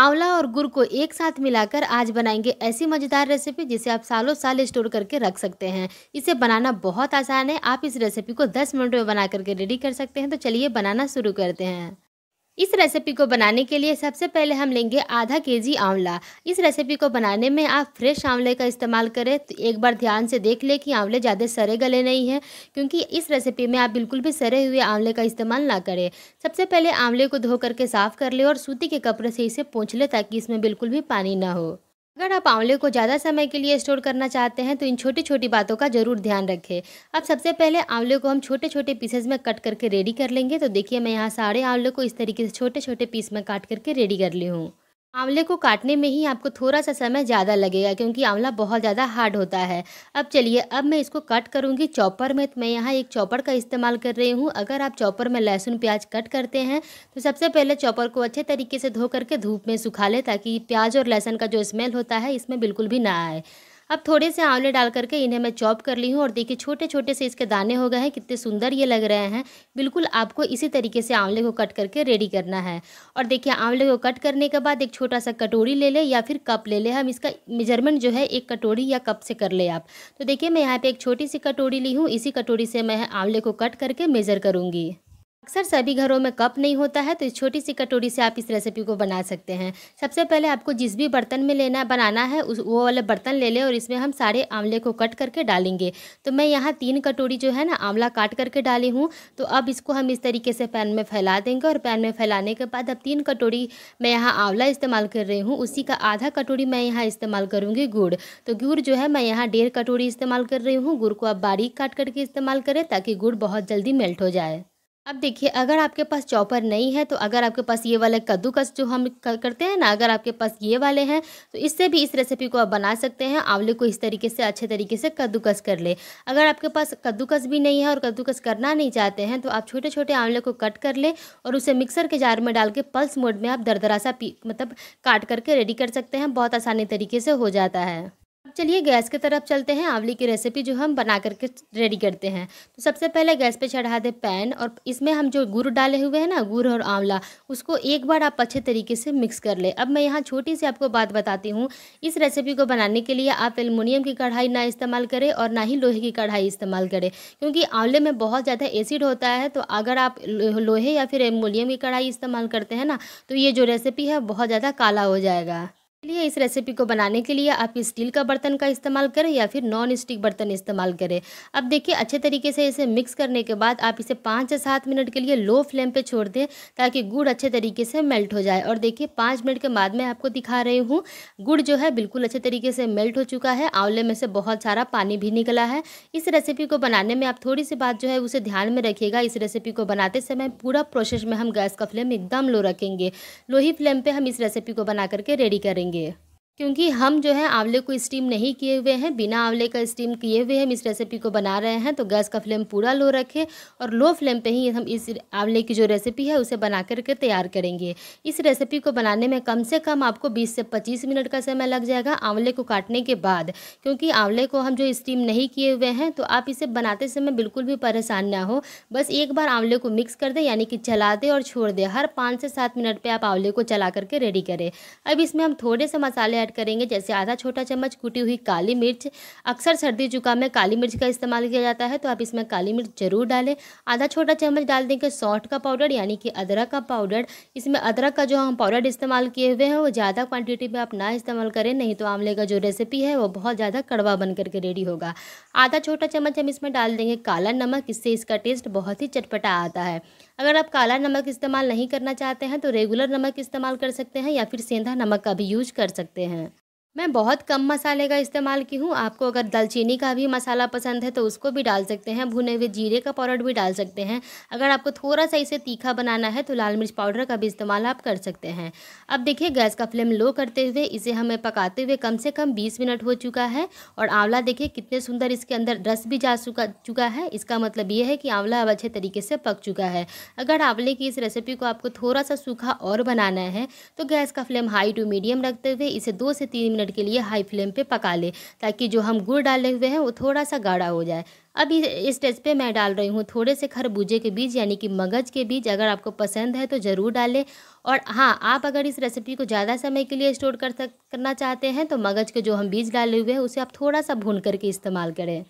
आंवला और गुड़ को एक साथ मिलाकर आज बनाएंगे ऐसी मज़ेदार रेसिपी जिसे आप सालों साल स्टोर करके रख सकते हैं इसे बनाना बहुत आसान है आप इस रेसिपी को 10 मिनट में बना करके रेडी कर सकते हैं तो चलिए बनाना शुरू करते हैं इस रेसिपी को बनाने के लिए सबसे पहले हम लेंगे आधा के जी आंवला इस रेसिपी को बनाने में आप फ्रेश आंवले का इस्तेमाल करें तो एक बार ध्यान से देख लें कि आंवले ज़्यादा सरे गले नहीं हैं क्योंकि इस रेसिपी में आप बिल्कुल भी सरे हुए आंवले का इस्तेमाल ना करें सबसे पहले आंवले को धो करके साफ़ कर लें और सूती के कपड़े से इसे पोंछ लें ताकि इसमें बिल्कुल भी पानी ना हो अगर आप आंवले को ज़्यादा समय के लिए स्टोर करना चाहते हैं तो इन छोटी छोटी बातों का ज़रूर ध्यान रखें अब सबसे पहले आंवले को हम छोटे छोटे पीसेज में कट करके रेडी कर लेंगे तो देखिए मैं यहाँ सारे आंवले को इस तरीके से छोटे छोटे पीस में काट करके रेडी कर ली हूँ आंवले को काटने में ही आपको थोड़ा सा समय ज़्यादा लगेगा क्योंकि आंवला बहुत ज़्यादा हार्ड होता है अब चलिए अब मैं इसको कट करूँगी चॉपर में तो मैं यहाँ एक चॉपर का इस्तेमाल कर रही हूँ अगर आप चॉपर में लहसुन प्याज कट करते हैं तो सबसे पहले चॉपर को अच्छे तरीके से धो करके धूप में सुखा लें ताकि प्याज और लहसुन का जो स्मेल होता है इसमें बिल्कुल भी ना आए अब थोड़े से आंवले डाल करके इन्हें मैं चॉप कर ली हूँ और देखिए छोटे छोटे से इसके दाने हो गए हैं कितने सुंदर ये लग रहे हैं बिल्कुल आपको इसी तरीके से आंवले को कट करके रेडी करना है और देखिए आंवले को कट करने के बाद एक छोटा सा कटोरी ले लें या फिर कप ले लें हम इसका मेजरमेंट जो है एक कटोरी या कप से कर ले आप तो देखिए मैं यहाँ पर एक छोटी सी कटोरी ली हूँ इसी कटोरी से मैं आंवले को कट करके मेज़र करूँगी अक्सर सभी घरों में कप नहीं होता है तो इस छोटी सी कटोरी से आप इस रेसिपी को बना सकते हैं सबसे पहले आपको जिस भी बर्तन में लेना बनाना है उस वो वाला बर्तन ले लें और इसमें हम सारे आंवले को कट करके डालेंगे तो मैं यहाँ तीन कटोरी जो है ना आंवला काट करके डाली हूँ तो अब इसको हम इस तरीके से पैन में फैला देंगे और पैन में फैलाने के बाद अब तीन कटोरी मैं यहाँ आंवला इस्तेमाल कर रही हूँ उसी का आधा कटोरी मैं यहाँ इस्तेमाल करूँगी गुड़ तो गुड़ जो है मैं यहाँ डेढ़ कटोरी इस्तेमाल कर रही हूँ गुड़ को आप बारीक काट करके इस्तेमाल करें ताकि गुड़ बहुत जल्दी मेल्ट हो जाए अब देखिए अगर आपके पास चॉपर नहीं है तो अगर आपके पास ये वाले कद्दूकस जो हम करते हैं ना अगर आपके पास ये वाले हैं तो इससे भी इस रेसिपी को आप बना सकते हैं आंवले को इस तरीके से अच्छे तरीके से कद्दूकस कर ले अगर आपके पास कद्दूकस भी नहीं है और कद्दूकस करना नहीं चाहते हैं तो आप छोटे छोटे आंवले को कट कर ले और उसे मिक्सर के जार में डाल के पल्स मोड में आप दरदरा सा मतलब काट करके रेडी कर सकते हैं बहुत आसानी तरीके से हो जाता है अब चलिए गैस की तरफ चलते हैं आंवली की रेसिपी जो हम बना करके रेडी करते हैं तो सबसे पहले गैस पे चढ़ा दें पैन और इसमें हम जो गुड़ डाले हुए हैं ना गुड़ और आंवला उसको एक बार आप अच्छे तरीके से मिक्स कर लें अब मैं यहाँ छोटी सी आपको बात बताती हूँ इस रेसिपी को बनाने के लिए आप एलमोनियम की कढ़ाई ना इस्तेमाल करें और ना ही लोहे की कढ़ाई इस्तेमाल करें क्योंकि आंवले में बहुत ज़्यादा एसिड होता है तो अगर आप लोहे या फिर एलमोनियम की कढ़ाई इस्तेमाल करते हैं ना तो ये जो रेसिपी है बहुत ज़्यादा काला हो जाएगा लिए इस रेसिपी को बनाने के लिए आप स्टील का बर्तन का इस्तेमाल करें या फिर नॉन स्टिक बर्तन इस्तेमाल करें अब देखिए अच्छे तरीके से इसे मिक्स करने के बाद आप इसे पाँच से सात मिनट के लिए लो फ्लेम पे छोड़ दें ताकि गुड़ अच्छे तरीके से मेल्ट हो जाए और देखिए पाँच मिनट के बाद मैं आपको दिखा रही हूँ गुड़ जो है बिल्कुल अच्छे तरीके से मेल्ट हो चुका है आंवले में से बहुत सारा पानी भी निकला है इस रेसिपी को बनाने में आप थोड़ी सी बात जो है उसे ध्यान में रखिएगा इस रेसिपी को बनाते समय पूरा प्रोसेस में हम गैस का फ्लेम एकदम लो रखेंगे लो ही फ्लेम पर हम इस रेसिपी को बना करके रेडी करेंगे करेंगे क्योंकि हम जो है आंवले को स्टीम नहीं किए हुए हैं बिना आंवले का स्टीम किए हुए हम इस रेसिपी को बना रहे हैं तो गैस का फ्लेम पूरा लो रखें और लो फ्लेम पे ही हम इस आंवले की जो रेसिपी है उसे बना करके तैयार करेंगे इस रेसिपी को बनाने में कम से कम आपको 20 से 25 मिनट का समय लग जाएगा आंवले को काटने के बाद क्योंकि आंवले को हम जो स्टीम नहीं किए हुए हैं तो आप इसे बनाते समय बिल्कुल भी परेशान ना हो बस एक बार आंवले को मिक्स कर दें यानी कि चला दें और छोड़ दें हर पाँच से सात मिनट पर आप आंवले को चला करके रेडी करें अब इसमें हम थोड़े से मसाले ऐड करेंगे जैसे आधा छोटा चम्मच कूटी हुई काली मिर्च अक्सर सर्दी जुकाम में काली मिर्च का इस्तेमाल किया जाता है तो आप इसमें काली मिर्च ज़रूर डालें आधा छोटा चम्मच डाल देंगे सौंठ का पाउडर यानी कि अदरक का पाउडर इसमें अदरक का जो हम पाउडर इस्तेमाल किए हुए हैं वो ज़्यादा क्वान्टिटी में आप ना इस्तेमाल करें नहीं तो आमले का जो रेसिपी है वो बहुत ज़्यादा कड़वा बन करके रेडी होगा आधा छोटा चम्मच हम इसमें डाल देंगे काला नमक इससे इसका टेस्ट बहुत ही चटपटा आता है अगर आप काला नमक इस्तेमाल नहीं करना चाहते हैं तो रेगुलर नमक इस्तेमाल कर सकते हैं या फिर सेंधा नमक का भी यूज कर सकते हैं मैं बहुत कम मसाले का इस्तेमाल की हूँ आपको अगर दालचीनी का भी मसाला पसंद है तो उसको भी डाल सकते हैं भुने हुए जीरे का पाउडर भी डाल सकते हैं अगर आपको थोड़ा सा इसे तीखा बनाना है तो लाल मिर्च पाउडर का भी इस्तेमाल आप कर सकते हैं अब देखिए गैस का फ्लेम लो करते हुए इसे हमें पकाते हुए कम से कम बीस मिनट हो चुका है और आंवला देखिए कितने सुंदर इसके अंदर रस भी जा चुका चुका है इसका मतलब ये है कि आंवला अब अच्छे तरीके से पक चुका है अगर आंवले की इस रेसिपी को आपको थोड़ा सा सूखा और बनाना है तो गैस का फ्लेम हाई टू मीडियम रखते हुए इसे दो से तीन मिनट मिनट के लिए हाई फ्लेम पे पका लें ताकि जो हम गुड़ डाले हुए हैं वो थोड़ा सा गाढ़ा हो जाए अब इस स्टेज पे मैं डाल रही हूँ थोड़े से खरबूजे के बीज यानी कि मगज के बीज अगर आपको पसंद है तो ज़रूर डालें और हाँ आप अगर इस रेसिपी को ज़्यादा समय के लिए स्टोर कर करना चाहते हैं तो मगज के जो हम बीज डाले हुए हैं उसे आप थोड़ा सा भून करके इस्तेमाल करें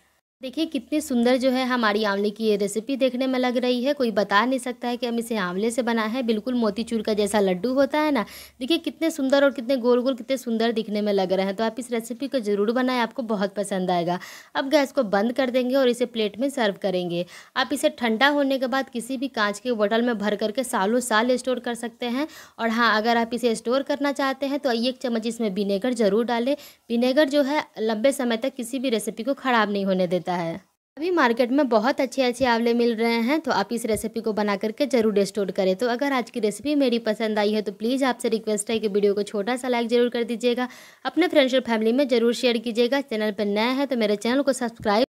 देखिए कितनी सुंदर जो है हमारी आंवले की ये रेसिपी देखने में लग रही है कोई बता नहीं सकता है कि हम इसे आंवले से बना है बिल्कुल मोतीचूर का जैसा लड्डू होता है ना देखिए कितने सुंदर और कितने गोल गोल कितने सुंदर दिखने में लग रहे हैं तो आप इस रेसिपी को ज़रूर बनाएं आपको बहुत पसंद आएगा अब गैस को बंद कर देंगे और इसे प्लेट में सर्व करेंगे आप इसे ठंडा होने के बाद किसी भी कांच के बोटल में भर करके सालों साल स्टोर कर सकते हैं और हाँ अगर आप इसे स्टोर करना चाहते हैं तो एक चम्मच इसमें विनेगर ज़रूर डालें विनेगर जो है लंबे समय तक किसी भी रेसिपी को ख़राब नहीं होने देता होता है अभी मार्केट में बहुत अच्छे अच्छे आंवले मिल रहे हैं तो आप इस रेसिपी को बना करके जरूर स्टोर करें तो अगर आज की रेसिपी मेरी पसंद आई है तो प्लीज़ आपसे रिक्वेस्ट है कि वीडियो को छोटा सा लाइक जरूर कर दीजिएगा अपने फ्रेंड्स और फैमिली में जरूर शेयर कीजिएगा चैनल पर नया है तो मेरे चैनल को सब्सक्राइब